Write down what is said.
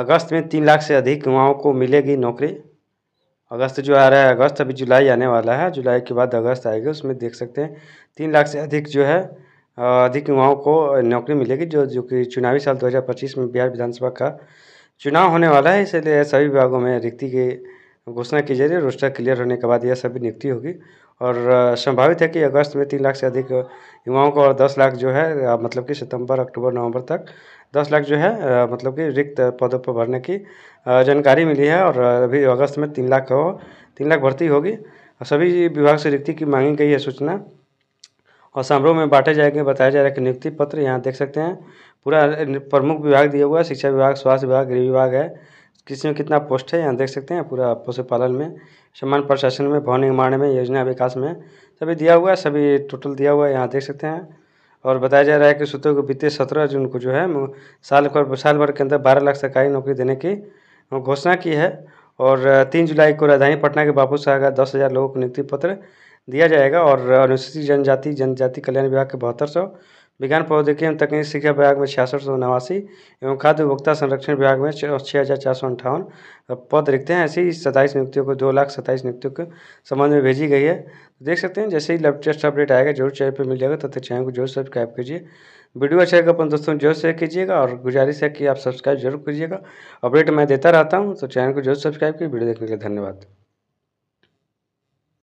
अगस्त में तीन लाख से अधिक युवाओं को मिलेगी नौकरी अगस्त जो आ रहा है अगस्त अभी जुलाई आने वाला है जुलाई के बाद अगस्त आएगा उसमें देख सकते हैं तीन लाख से अधिक जो है अधिक युवाओं को नौकरी मिलेगी जो जो कि चुनावी साल 2025 में बिहार विधानसभा का चुनाव होने वाला है इसलिए सभी विभागों में रिक्ति के घोषणा की जा रही है रोस्टर क्लियर होने के बाद यह सभी नियुक्ति होगी और संभावित है कि अगस्त में तीन लाख से अधिक युवाओं को और दस लाख जो है मतलब कि सितंबर अक्टूबर नवंबर तक दस लाख जो है मतलब कि रिक्त पदों पर भरने की जानकारी मिली है और अभी अगस्त में तीन लाख हो तीन लाख भर्ती होगी और सभी विभाग से रिक्ति की मांगी गई है सूचना और समारोह में बांटे जाएंगे बताया जा रहा है कि नियुक्ति पत्र यहाँ देख सकते हैं पूरा प्रमुख विभाग दिया हुआ है शिक्षा विभाग स्वास्थ्य विभाग गृह विभाग है में कितना पोस्ट है यहाँ देख सकते हैं पूरा पशुपालन में समान प्रशासन में भवन निर्माण में योजना विकास में सभी दिया हुआ है सभी टोटल दिया हुआ है यहाँ देख सकते हैं और बताया जा रहा है कि सूत्रों को बीते सत्रह जून को जो है साल भर साल भर के अंदर बारह लाख सरकारी नौकरी देने की घोषणा की है और तीन जुलाई को राजधानी पटना के बापू शाह का दस हज़ार लोगों को नियुक्ति पत्र दिया जाएगा और अनुसूचित जनजाति जनजाति कल्याण विभाग के बहत्तर सौ विज्ञान प्रौद्योगिकी एवं तकनीकी शिक्षा विभाग में छियासठ सौ नवासी एवं खाद्य उपभोक्ता संरक्षण विभाग में छः हज़ार चार सौ अंठावन पद रिखते हैं ऐसी सत्ताईस नियुक्तियों को दो लाख सत्ताईस नियुक्तियों के संबंध में भेजी गई है तो देख सकते हैं जैसे ही लेटेस्ट अपडेट आएगा जरूर चैनल पर मिल जाएगा तथा तो चैनल को जरूर सब्सक्राइब कीजिए वीडियो अच्छा है अपन दोस्तों जरूर शेयर कीजिएगा और गुजारिश है कि आप सब्सक्राइब जरूर कीजिएगा अपडेट मैं देता रहता हूँ तो चैनल को जरूर सब्सक्राइब कीजिए वीडियो देखने के लिए धन्यवाद